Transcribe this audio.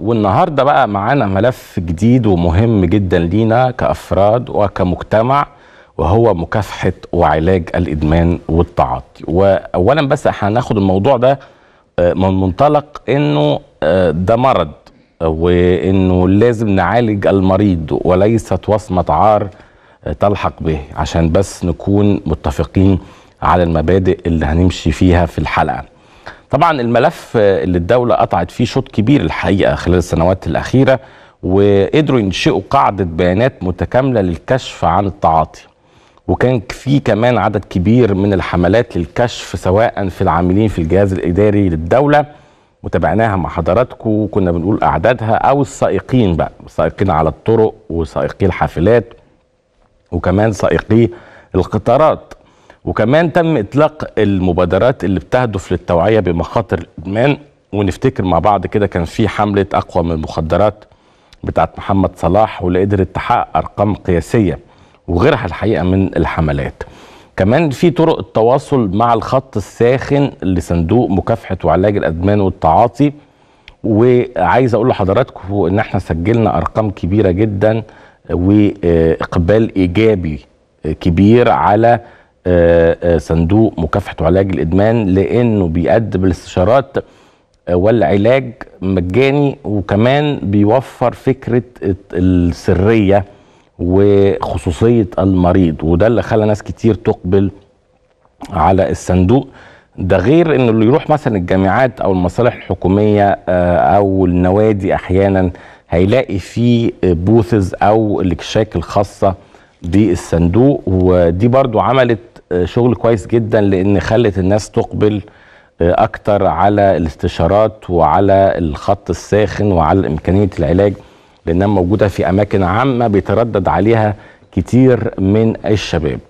والنهارده بقى معانا ملف جديد ومهم جدا لينا كافراد وكمجتمع وهو مكافحه وعلاج الادمان والتعاطي واولا بس هناخد الموضوع ده آه، من منطلق انه آه، ده مرض وانه لازم نعالج المريض وليست وصمه عار آه، تلحق به عشان بس نكون متفقين على المبادئ اللي هنمشي فيها في الحلقه طبعا الملف اللي الدولة قطعت فيه شوط كبير الحقيقة خلال السنوات الأخيرة وقدروا ينشئوا قاعدة بيانات متكاملة للكشف عن التعاطي وكان في كمان عدد كبير من الحملات للكشف سواء في العاملين في الجهاز الإداري للدولة وتابعناها مع حضراتكم وكنا بنقول أعدادها أو السائقين بقى سائقين على الطرق وسائقي الحافلات وكمان سائقي القطارات وكمان تم اطلاق المبادرات اللي بتهدف للتوعيه بمخاطر الادمان ونفتكر مع بعض كده كان في حمله اقوى من المخدرات بتاعت محمد صلاح واللي قدرت تحقق ارقام قياسيه وغيرها الحقيقه من الحملات. كمان في طرق التواصل مع الخط الساخن لصندوق مكافحه وعلاج الادمان والتعاطي وعايز اقول لحضراتكم ان احنا سجلنا ارقام كبيره جدا واقبال ايجابي كبير على آه، آه، صندوق مكافحه وعلاج الادمان لانه بيقدم الاستشارات آه، والعلاج مجاني وكمان بيوفر فكره السريه وخصوصيه المريض وده اللي خلى ناس كتير تقبل على الصندوق ده غير انه اللي يروح مثلا الجامعات او المصالح الحكوميه او النوادي احيانا هيلاقي فيه بوثز او الاكشاك الخاصه بالصندوق ودي برضو عملت آه، شغل كويس جدا لان خلت الناس تقبل آه، اكتر على الاستشارات وعلى الخط الساخن وعلى امكانيه العلاج لانها موجوده في اماكن عامه بيتردد عليها كتير من الشباب